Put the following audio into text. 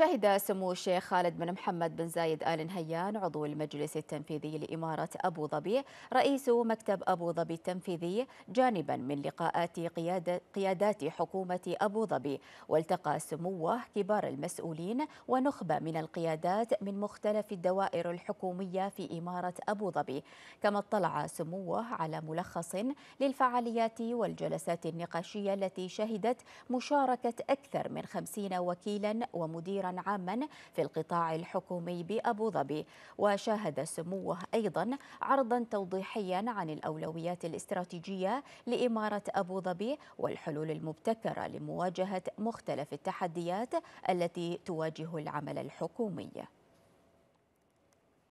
شهد سمو الشيخ خالد بن محمد بن زايد آل نهيان عضو المجلس التنفيذي لإمارة أبو ظبي رئيس مكتب أبو ظبي التنفيذي جانبا من لقاءات قيادة قيادات حكومة أبو ظبي والتقى سموه كبار المسؤولين ونخبة من القيادات من مختلف الدوائر الحكومية في إمارة أبو ظبي كما اطلع سموه على ملخص للفعاليات والجلسات النقاشية التي شهدت مشاركة أكثر من خمسين وكيلا ومديرا عاما في القطاع الحكومي بأبو ظبي وشاهد سموه أيضا عرضا توضيحيا عن الأولويات الاستراتيجية لإمارة أبو ظبي والحلول المبتكرة لمواجهة مختلف التحديات التي تواجه العمل الحكومي